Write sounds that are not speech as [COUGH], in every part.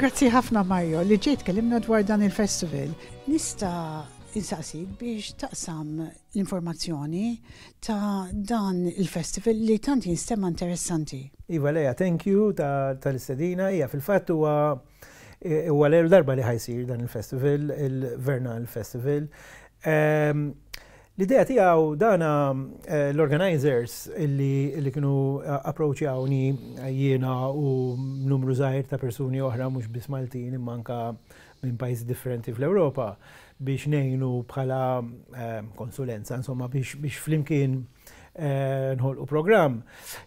Grazzi ħafna Mario li ġejt kellimna dwar dan il-festival. Nista' insaqsik biex taqsam l-informazzjoni ta' dan il-festival li tant jinstemma' interessanti. Iva leja, thank you tal-istedina. Ta Ija, fil-fat huwa eh, huwa l darba li ħajsir dan il-festival, il-Vernal Festival. Il ehm, L-idea tiegħu dana eh, l-organizers li kienu għawni eh, eh, jiena u numru zaħir ta' persuni oħra mhux biss Maltin imma minn pajjiż differenti fl-Ewropa biex nejnu bħala konsulenza, insomma biex flimkien nħolqu program.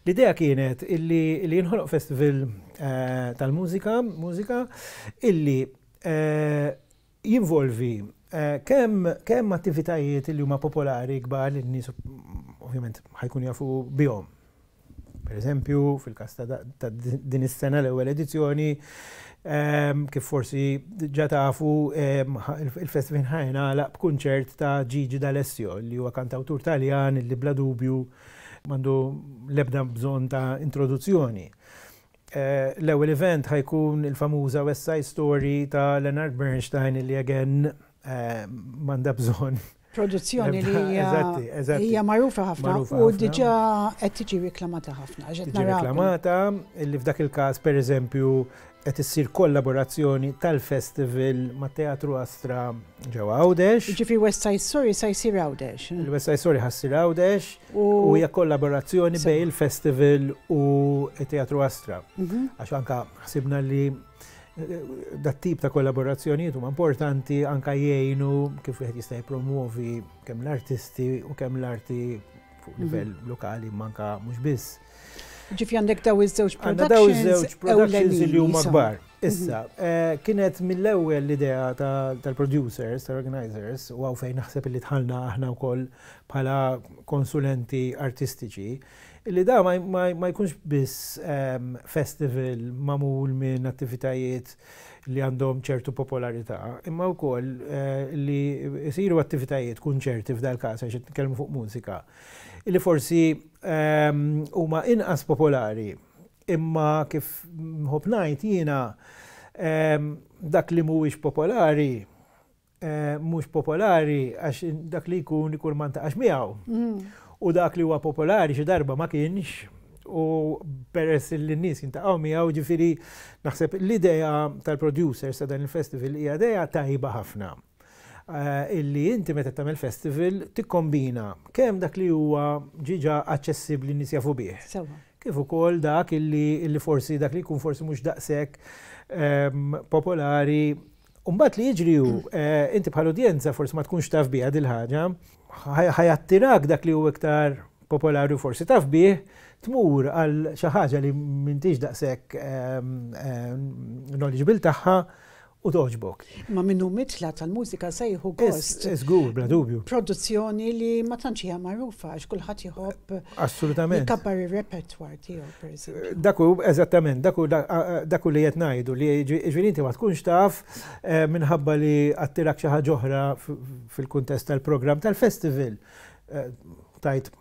L-idea kienet illi li nħolqu festival tal-mużika, mużika, illi jinvolvi Eh, Kemm kem attivitajiet li huma popolari kbar li n nis mm, ovvjament ħajkun jafu bihom. Per eżempju, fil-kas ta' din is-sena l-ewwel edizzjoni, ehm, kif forsi ġa tafu ehm, il-Festival ħajna laq b'kunċert ta' Gigi D'Alessio li huwa kantawtur Taljan li bla dubju mandu lebda bżon ta' introduzzjoni. Eh, l-ewwel event ħajkun il-famuża West Side Story ta' Leonard Bernstein li again Eh, manda bżon. Produzzjoni li [LAUGHS] hija magħrufa ħafna u diġà qed tiġi reklamata ħafna. Tiġi reklamata li f'dak il-każ pereżempju qed issir kollaborazzjoni tal-festival ma' Teatru Astra ġewwa Għawdex. Ġifi West Side Story sa jsir Għawdex. Il-West Side Story ħassir Għawdex u hija kollaborazzjoni bej il-festival u Teatru Astra. Mhm. Għax anka ħsibna li dat tip ta' kollaborazzjonijiet huma importanti anka jgħinu kif wieħed jista' jippromuovi kemm l-artisti u kemm l-arti fuq mhm. livell lokali manka mhux biss. Ġifi għandek daw iż-żewġ productions. Daw iż-żewġ productions li huma kbar. Mhm. Issa, eh, kienet mill-ewwel l-idea tal-producers, tal-organizers, u għaw fejn naħseb li tħallna aħna wkoll bħala konsulenti artistiċi. Illi da ma jkunx biss ehm, festival mamul minn attivitajiet li għandhom ċertu popolarità, imma wkoll eh, li jisiru attivitajiet kunċerti f'dal każ għax nitkellmu fuq mużika, li forsi ehm, huma inqas popolari, imma kif mħob ngħid jiena ehm, dak li mhuwiex popolari eh, mhux popolari għax dak li jkun ikun manta għax miegħu. Mm. U dak li huwa popolari xi darba ma kienx u peress li n-nis jintaqaw miegħu ġifiri naħseb l-idea tal-producers ta' dan il-festival hija idea tajba ħafna. Eh, illi inti meta tagħmel festival tikkombina kemm dak li huwa ġiġa aċċessibbli n-nies jafu bih. Kif ukoll dak illi forsi dak li jkun forsi mhux daqshekk ehm, popolari Umbat li jiġri eh, inti bħal udjenza forsi ma tkunx taf biha dil-ħaġa, ħajattirak dak li u iktar popolari forsi taf bih tmur għal xi ħaġa li m'intix daqshekk ehm, ehm, knowledgeable tagħha u doġbok. Ma minnu mitla tal-mużika sejħu gost. Zgur, bla dubju. Produzzjoni li ma tantx hija magħrufa għax kulħadd jħobb. Eh, Assolutament. Kabbar ir-repertoire tiegħu, per eh, Daku eżattament, daku daku li qed ngħidu li ġifieri ma tkunx taf eh, minħabba li attirak xi ħaġa oħra fil-kuntest tal-programm tal-festival. Tajt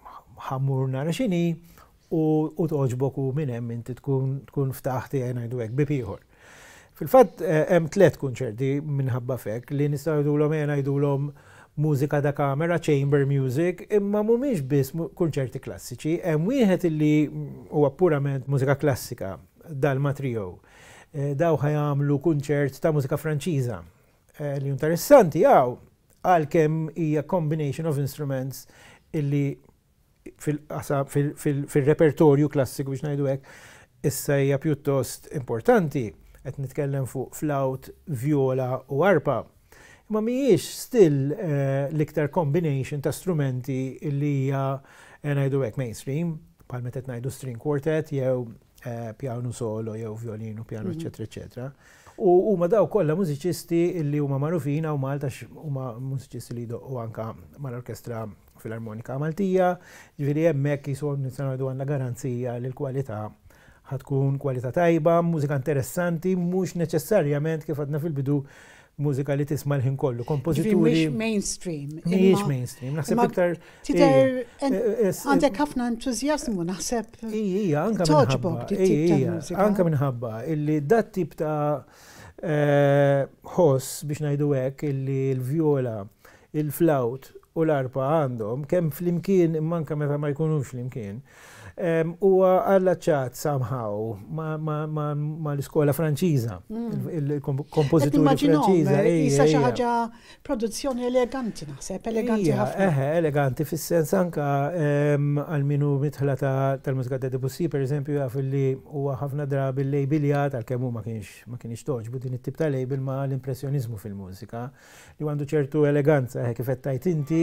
ħammur nara xini u toġbok u minn hemm inti tkun tkun ftaħti għajnajdu hekk bipiħor. Fil-fatt eh, hemm tliet kunċerti minħabba fek li id-dulom jena jgħidulhom mużika da kamera, chamber music, imma mhumiex biss kunċerti klassiċi, hemm wieħed li huwa purament mużika klassika dal-matrio. Eh, daw ħajamlu kunċert ta' mużika franċiża. Eh, li interessanti għaw għalkemm hija combination of instruments illi fil-repertorju klassiku biex ngħidu hekk issa hija pjuttost importanti qed nitkellem fuq flaut, viola u arpa. Imma mhijiex still eh, l-iktar combination ta' strumenti li hija eh, ngħidu hekk mainstream, bħal meta ngħidu string quartet jew eh, piano solo jew violinu, piano mhm. eċetera eċetera. U huma daw kollha mużiċisti li huma magħrufina u Malta huma mużiċisti li u anka mal-orkestra fil-armonika Maltija, ġifieri hemmhekk jisu nisanadu għandna garanzija li l-kwalità ħatkun kwalità tajba, mużika interessanti, mhux neċessarjament kif għadna fil-bidu mużika li tisma' l-ħin kollu, kompożituri. Mhix mainstream. Mhix mainstream, naħseb iktar. Eh, eh, eh, għandek ħafna entużjażmu naħseb. Ija, anka minħabba. anka minħabba illi dat tip ta' ħoss biex ngħidu hekk illi l-vjola, il-flawt u l-arpa għandhom kemm flimkien imkien manka meta ma jkunux flimkien. imkien U għallaċċat somehow ma l-iskola franċiża, mm. il-kompozituri franċiża. Eh, Issa xi ħaġa produzzjoni eleganti naħseb, eleganti ħafna. Eħe, eleganti fis-sens anka għal-minu mitħla tal-mużika ta' Debussy, per eżempju, għaf li huwa ħafna drabi l-lejbilja tal-kemm ma kienx ma kienx toġbu din it-tip ta' lejbil ma l-impressjonizmu fil-mużika li għandu ċertu eleganza, eh, kif qed inti.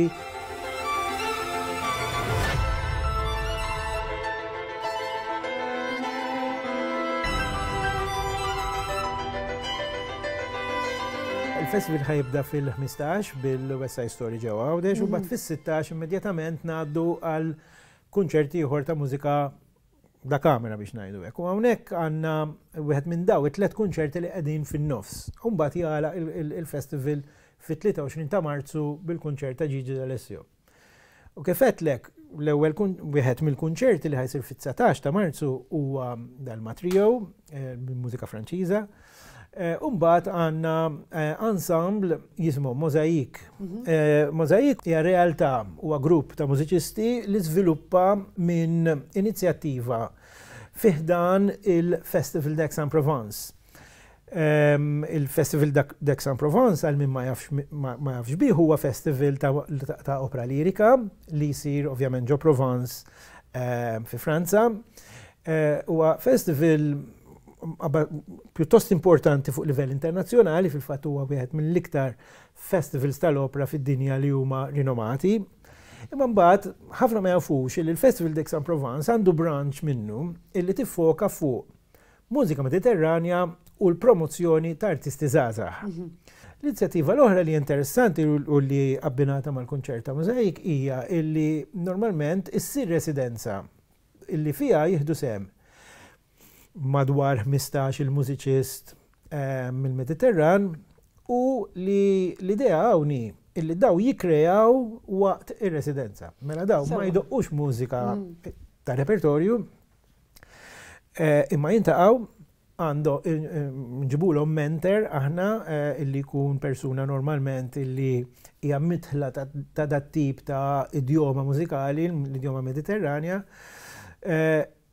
Il-festival ħajibda fil-15 bil-West Side Story ġewwa Għawdex u mhm. bat fis-16 immedjatament ngħaddu għal kunċerti uħor ta' mużika da kamera biex najdu għek. U hawnhekk għandna wieħed minn daw it-tlet kunċerti li qegħdin fin-nofs. U mbagħad jgħala il-festival fit-23 ta' Marzu bil-kunċert ta' Gigi D'Alessio. U kifetlek l-ewwel wieħed mill-kunċerti li ħajsir fit-19 ta' Marzu huwa dal-Matrio, eh, bil-mużika Franċiża. Eh, Umbat għanna ensemble eh, jismu Mozaik. Mhm. Eh, Mosaik hija realtà huwa grupp ta' mużiċisti li żviluppa minn inizjattiva fiħdan il-Festival d'Aix-en-Provence. Ehm, Il-Festival d'Aix-en-Provence għal min ma jafx bi huwa festival ta' opera lirika li jsir ovvjament ġo Provence ehm, fi Franza. Huwa festival pjuttost importanti fuq livell internazzjonali fil-fatt huwa wieħed mill-iktar festivals tal opra fid-dinja li huma rinomati. Imma mbagħad ħafna ma jafux li l-Festival d'Aix-en-Provence għandu branch minnu illi tiffoka fuq mużika mediterranja u l-promozzjoni ta' artisti żgħażagħ. Mhm. L-inizjattiva l-oħra li interessanti u li abbinata mal-kunċert ta' mużejk hija illi normalment issir residenza illi fija jieħdu sem madwar 15 il-mużiċist eh, mill-Mediterran u li l-idea għawni illi daw jikrejaw waqt ir-residenza. Mela daw ma jdoqqux mużika mm. ta' repertorju eh, imma jintaqgħu għandu eh, nġibulhom mentor aħna illi jkun persuna normalment illi hija mitħla ta' dat tip ta' idjoma mużikali, l-idjoma mediterranja,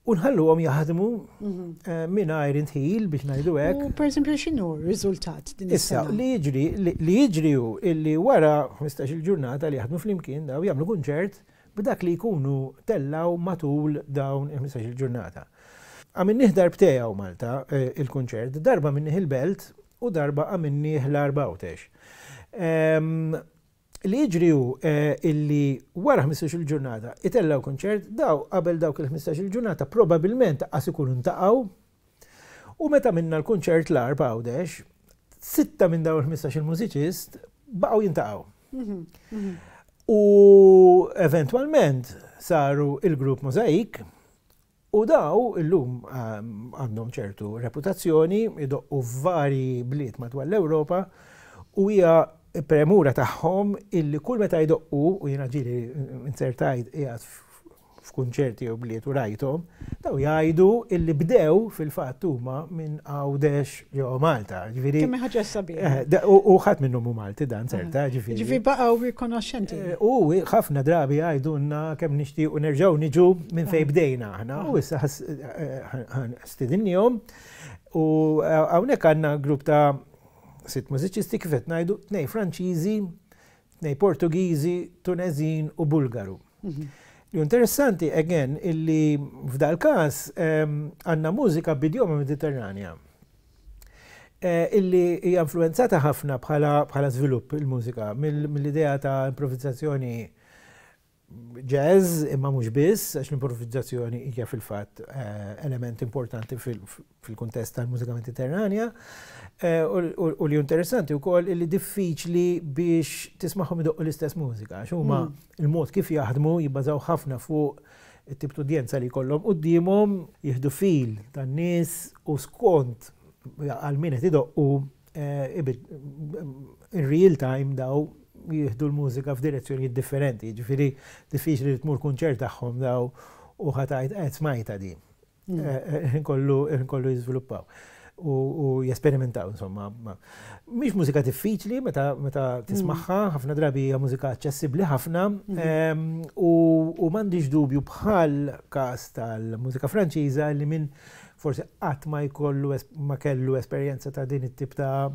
unħallu għom jahdmu minnajr mhm. eh, intħil biex najdu għek. U per esempio xinu rizultat din Issa, li jġri, li jġri u illi wara 15 il-ġurnata li jahdmu fl-imkien daw jamlu kunċert b'dak li jkunu tellaw matul dawn 15 il-ġurnata. Għamin nihdar btejaw Malta eh, il-kunċert, darba minni il-belt u darba għaminni l-arba Li jiġri hu eh, illi wara 15 il-ġurnata itellaw konċert daw qabel dawk il-15 il-ġurnata probabbilment taqqas ikunu ntaqgħu u meta minna l-kunċert l-arba għawdex, sitta minn daw il-15 il-mużiċist baqgħu jintaqgħu. Mhm, mhm. U eventualment saru il-grupp Mozaik u daw illum ehm, għandhom ċertu reputazzjoni, idoqqu vari bliet madwar l-Ewropa u hija premura tagħhom illi kull meta jdoqqu u jiena ġieli insertajt jgħat f'kunċerti u bliet u rajtom, daw jgħidu illi bdew fil-fatt huma minn Gawdex jew Malta. Ġifieri. Kemmi ħagġessa sabiħ. U ħadd minnhom Malti dan certa, ġifieri. Ġifieri baqgħu rikonoxxenti. U ħafna drabi għajdunna kemm nishti u nerġgħu niġu minn fejn bdejna aħna. U issa stidinjom u hawnhekk għandna grupp ta' sitt mużiċisti kif qed ngħidu tnej Franċiżi, tnej Portugiżi, Tunezin u Bulgaru. Mhm. l interessanti, again, illi f'dal każ għandna mużika bidjoma mediterranja eh, illi hija influenzata ħafna bħala bħala żvilupp il-mużika mill-idea ta' improvvizzazzjoni jazz imma mhux biss għax l-improvvizzazzjoni hija fil-fatt eh, element importanti fil-kuntest tal-mużika mediterranja eh, u li interessanti wkoll li diffiċli biex tismagħhom idoqqu l-istess mużika għax huma mm. il-mod kif jaħdmu jibbażaw ħafna fuq it-tip tudjenza li kollhom qudiemhom jieħdu fil tan-nies u skont għal min qed idoqqu eh, in real time daw jihdu l-mużika f'direzzjoni differenti, ġifiri diffiċli li tmur kunċert tagħhom daw u ħatajt qed eh, smajta din. Mm. Eh, eh, Nkollu jizviluppaw u jesperimentaw insomma. Mix mużika diffiċli meta mm. tismaħħa, ħafna drabi hija mużika aċċessibbli ħafna mm-hmm. ehm, u m'għandix dubju bħal każ tal-mużika Franċiża li minn forsi qatt ma jkollu ma kellu esperjenza ta' din it-tip ta'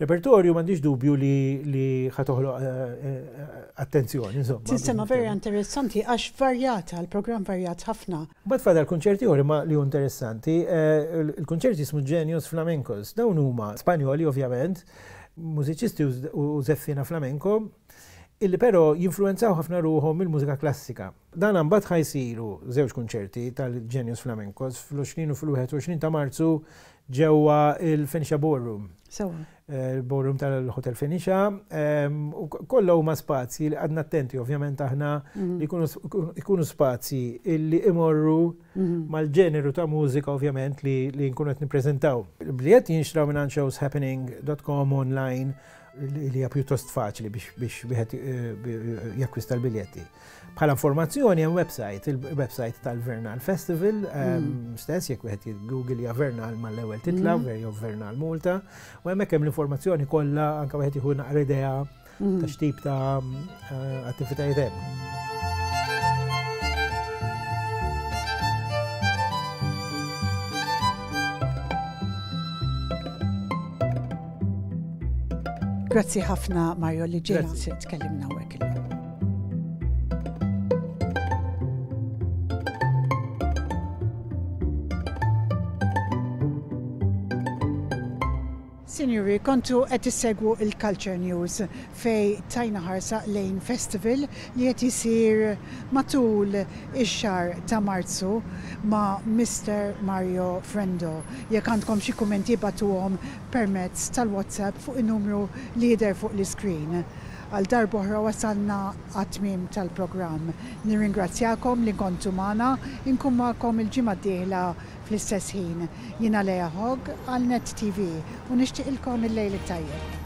repertorju m'għandix dubju li li ħatoħloq eh, eh, attenzjoni, insomma. Sistema veri interessanti għax varjata, l-programm varjat ħafna. Bad fadal kunċerti ieħor ma li interessanti, eh, l kunċerti smu Genius Flamencos, dawn huma Spanjoli ovvjament, mużiċisti u zeffina flamenco, illi però jinfluenzaw ħafna ruħom il-mużika klassika. Dan għambat ħajsiru żewġ kunċerti tal-Genius Flamencos fl-20 u fl-21 ta' marzu ġewwa il-Fensha Ballroom. Sewa il-ballroom tal-Hotel Fenicia, u kollu spazji li għadna attenti ovvjament aħna mhm. li jkunu spazji li imorru mhm. mal-ġeneru ta' mużika ovvjament li nkunu qed nippreżentaw. Il-bliet jinxraw minn shows happening.com online li hija pjuttost faċli biex wieħed eh, eh, jakkwista l-biljetti. Bħala informazzjoni hemm website, il-website tal-Vernal Festival ehm, mm. stess jekk wieħed jiggoogil ja Vernal mal-ewwel titla, mm. Vernal Vernal multa, u hemmhekk hemm l-informazzjoni kollha anke wieħed jieħu naqra idea mm. ta' xtib ta' eh, attivitajiet hemm. Grazzi ħafna Mario li ġejt tkellimna għek il Signori, kontu qed segwu il-Culture News fej tajna ħarsa lejn festival li qed isir matul ix-xar ta' Marzu ma' Mr. Mario Frendo. Jekk għandkom xi kummenti għom permezz tal-WhatsApp fuq in-numru li jidher fuq l screen għal darbohra wasalna għatmim tal-programm. Nirringrazzjakom li kontu mana inkun ma'kom il-ġimma d-dihla fl-istess ħin. Jina Leja Hog għal Net TV u nishtiq ilkom il-lejl tajjeb.